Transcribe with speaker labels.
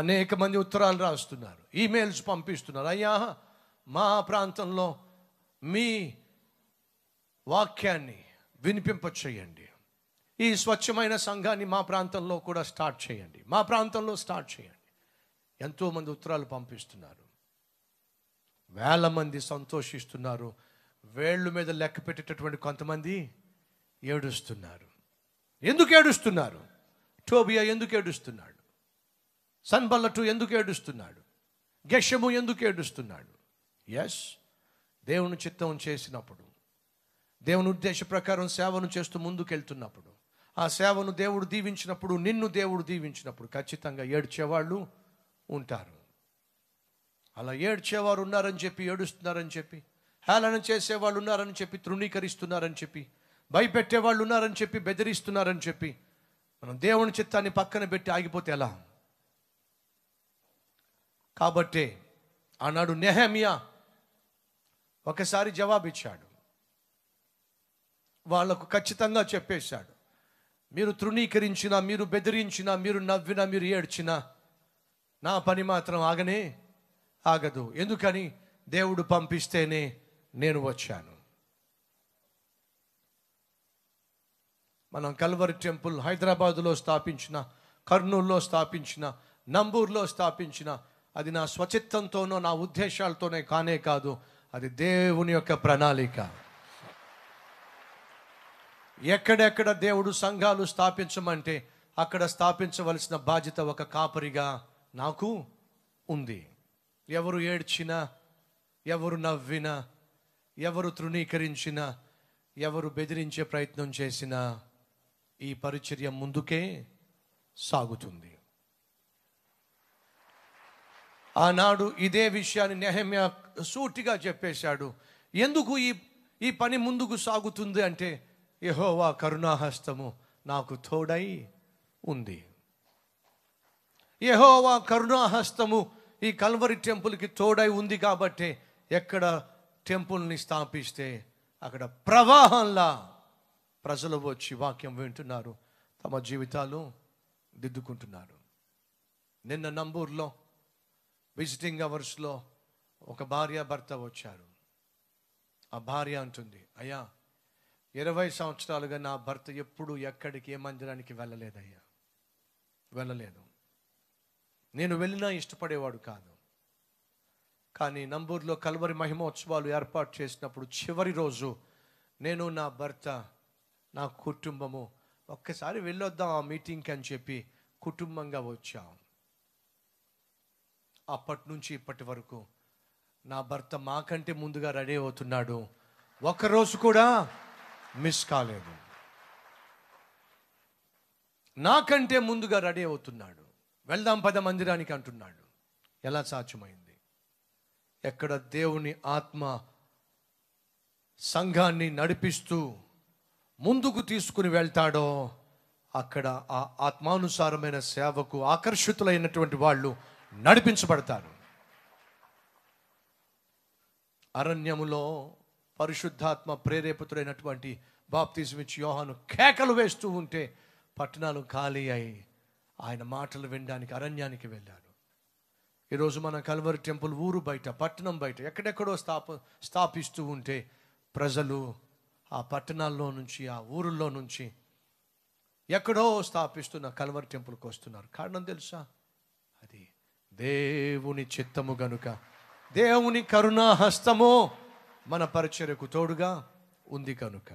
Speaker 1: అనేక మంది ఉత్తరాలు రాస్తున్నారు ఈమెయిల్స్ పంపిస్తున్నారు అయ్యా మా ప్రాంతంలో మీ వాక్యాన్ని వినిపింప చేయండి ఈ స్వచ్ఛమైన సంఘాన్ని మా ప్రాంతంలో కూడా స్టార్ట్ చేయండి మా ప్రాంతంలో స్టార్ట్ చేయండి ఎంతోమంది ఉత్తరాలు పంపిస్తున్నారు వేల మంది సంతోషిస్తున్నారు వేళ్ళు మీద లెక్క పెట్టేటటువంటి కొంతమంది ఏడుస్తున్నారు ఎందుకు ఏడుస్తున్నారు టోబియా ఎందుకు ఏడుస్తున్నాడు సన్బల్లటు ఎందుకు ఏడుస్తున్నాడు గెషము ఎందుకు ఏడుస్తున్నాడు ఎస్ దేవుని చిత్తం చేసినప్పుడు దేవుని ఉద్దేశ ప్రకారం సేవను చేస్తూ ముందుకెళ్తున్నప్పుడు ఆ సేవను దేవుడు దీవించినప్పుడు నిన్ను దేవుడు దీవించినప్పుడు ఖచ్చితంగా ఏడ్చేవాళ్ళు ఉంటారు అలా ఏడ్చేవారు ఉన్నారని చెప్పి ఏడుస్తున్నారని చెప్పి హేళన చేసేవాళ్ళు ఉన్నారని చెప్పి తృణీకరిస్తున్నారని చెప్పి భయపెట్టేవాళ్ళు ఉన్నారని చెప్పి బెదిరిస్తున్నారని చెప్పి మనం దేవుని చిత్తాన్ని పక్కన పెట్టి ఆగిపోతే ఎలా కాబట్టి ఆనాడు నెహమియా ఒకసారి జవాబిచ్చాడు వాళ్లకు ఖచ్చితంగా చెప్పేశాడు మీరు తృణీకరించిన మీరు బెదిరించిన మీరు నవ్విన మీరు ఏడ్చిన నా పని మాత్రం ఆగనే ఆగదు ఎందుకని దేవుడు పంపిస్తేనే నేను వచ్చాను మనం కల్వరి టెంపుల్ హైదరాబాదులో స్థాపించిన కర్నూలులో స్థాపించిన నంబూర్లో స్థాపించిన అది నా స్వచిత్తంతోనో నా ఉద్దేశాలతోనే కానే కాదు అది దేవుని యొక్క ప్రణాళిక ఎక్కడెక్కడ దేవుడు సంఘాలు స్థాపించమంటే అక్కడ స్థాపించవలసిన బాధ్యత ఒక కాపరిగా నాకు ఉంది ఎవరు ఏడ్చినా ఎవరు నవ్వినా ఎవరు తృణీకరించినా ఎవరు బెదిరించే ప్రయత్నం చేసినా ఈ పరిచర్య ముందుకే సాగుతుంది ఆనాడు ఇదే విషయాన్ని నెహమ్య సూటిగా చెప్పేశాడు ఎందుకు ఈ ఈ పని ముందుకు సాగుతుంది అంటే యహోవా కరుణాహస్తము నాకు తోడై ఉంది యహోవా కరుణాహస్తము ఈ కల్వరి టెంపుల్కి తోడై ఉంది కాబట్టి ఎక్కడ టెంపుల్ని స్థాపిస్తే అక్కడ ప్రవాహంలా ప్రజలు వచ్చి వాక్యం వింటున్నారు తమ జీవితాలు దిద్దుకుంటున్నారు నిన్న నంబూర్లో విజిటింగ్ అవర్స్లో ఒక భార్య భర్త వచ్చారు ఆ భార్య అంటుంది అయ్యా ఇరవై సంవత్సరాలుగా నా భర్త ఎప్పుడు ఎక్కడికి ఏ మందిరానికి వెళ్ళలేదయ్యా వెళ్ళలేదు నేను వెళ్ళినా ఇష్టపడేవాడు కాదు కానీ నంబూరులో కలవరి మహిమోత్సవాలు ఏర్పాటు చేసినప్పుడు చివరి రోజు నేను నా భర్త నా కుటుంబము ఒక్కసారి వెళ్ళొద్దాం ఆ మీటింగ్కి అని చెప్పి కుటుంబంగా వచ్చాం అప్పటి నుంచి ఇప్పటి వరకు నా భర్త మాకంటే ముందుగా రెడీ అవుతున్నాడు ఒకరోజు కూడా మిస్ కాలేదు నాకంటే ముందుగా రెడీ అవుతున్నాడు వెళ్దాం పద మందిరానికి అంటున్నాడు ఎలా సాధ్యమైంది ఎక్కడ దేవుని ఆత్మ సంఘాన్ని నడిపిస్తూ ముందుకు తీసుకుని వెళ్తాడో అక్కడ ఆ ఆత్మానుసారమైన సేవకు ఆకర్షితులైనటువంటి వాళ్ళు నడిపించబడతారు అరణ్యములో పరిశుద్ధాత్మ ప్రేరేపితుడైనటువంటి బాప్తిజమిచ్చి యోహాను కేకలు వేస్తూ ఉంటే పట్టణాలు ఖాళీ అయి ఆయన మాటలు వినడానికి అరణ్యానికి వెళ్ళారు ఈరోజు మన కల్వరి టెంపుల్ ఊరు బయట పట్టణం బయట ఎక్కడెక్కడో స్థాప స్థాపిస్తూ ఉంటే ప్రజలు ఆ పట్టణాల్లో నుంచి ఆ ఊరుల్లో నుంచి ఎక్కడో స్థాపిస్తున్న కల్వరి టెంపుల్కి వస్తున్నారు కారణం తెలుసా దేవుని చిత్తము గనుక దేవుని కరుణా హస్తము మన పరిచర్యకు తోడుగా ఉంది కనుక